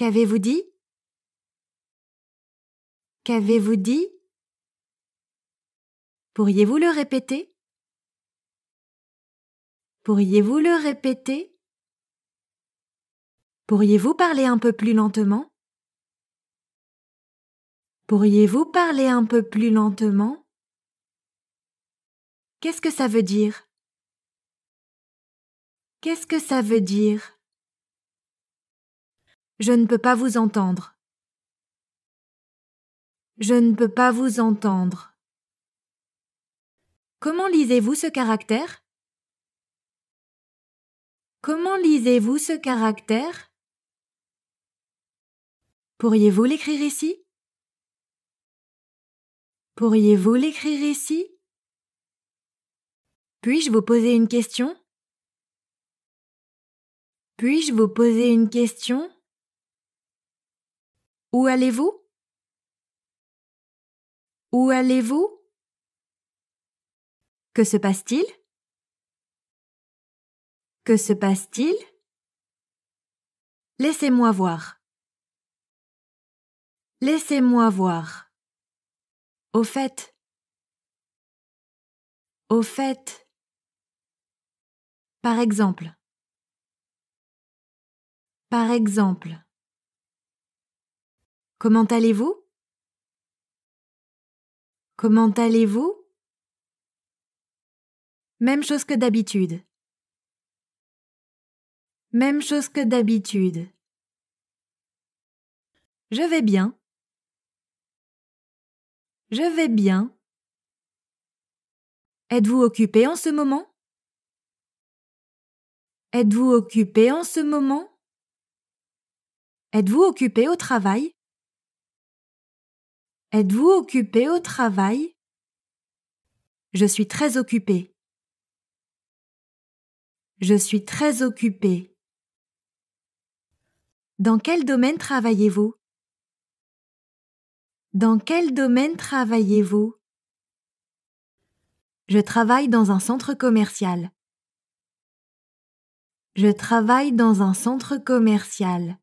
Qu'avez-vous dit Qu'avez-vous dit Pourriez-vous le répéter Pourriez-vous le répéter Pourriez-vous parler un peu plus lentement Pourriez-vous parler un peu plus lentement Qu'est-ce que ça veut dire Qu'est-ce que ça veut dire je ne peux pas vous entendre. Je ne peux pas vous entendre. Comment lisez-vous ce caractère Comment lisez-vous ce caractère Pourriez-vous l'écrire ici Pourriez-vous l'écrire ici Puis-je vous poser une question Puis-je vous poser une question où allez-vous Où allez-vous Que se passe-t-il Que se passe-t-il Laissez-moi voir. Laissez-moi voir. Au fait. Au fait. Par exemple. Par exemple. Comment allez-vous Comment allez-vous Même chose que d'habitude. Même chose que d'habitude. Je vais bien. Je vais bien. Êtes-vous occupé en ce moment Êtes-vous occupé en ce moment Êtes-vous occupé au travail Êtes-vous occupé au travail Je suis très occupé. Je suis très occupé. Dans quel domaine travaillez-vous Dans quel domaine travaillez-vous Je travaille dans un centre commercial. Je travaille dans un centre commercial.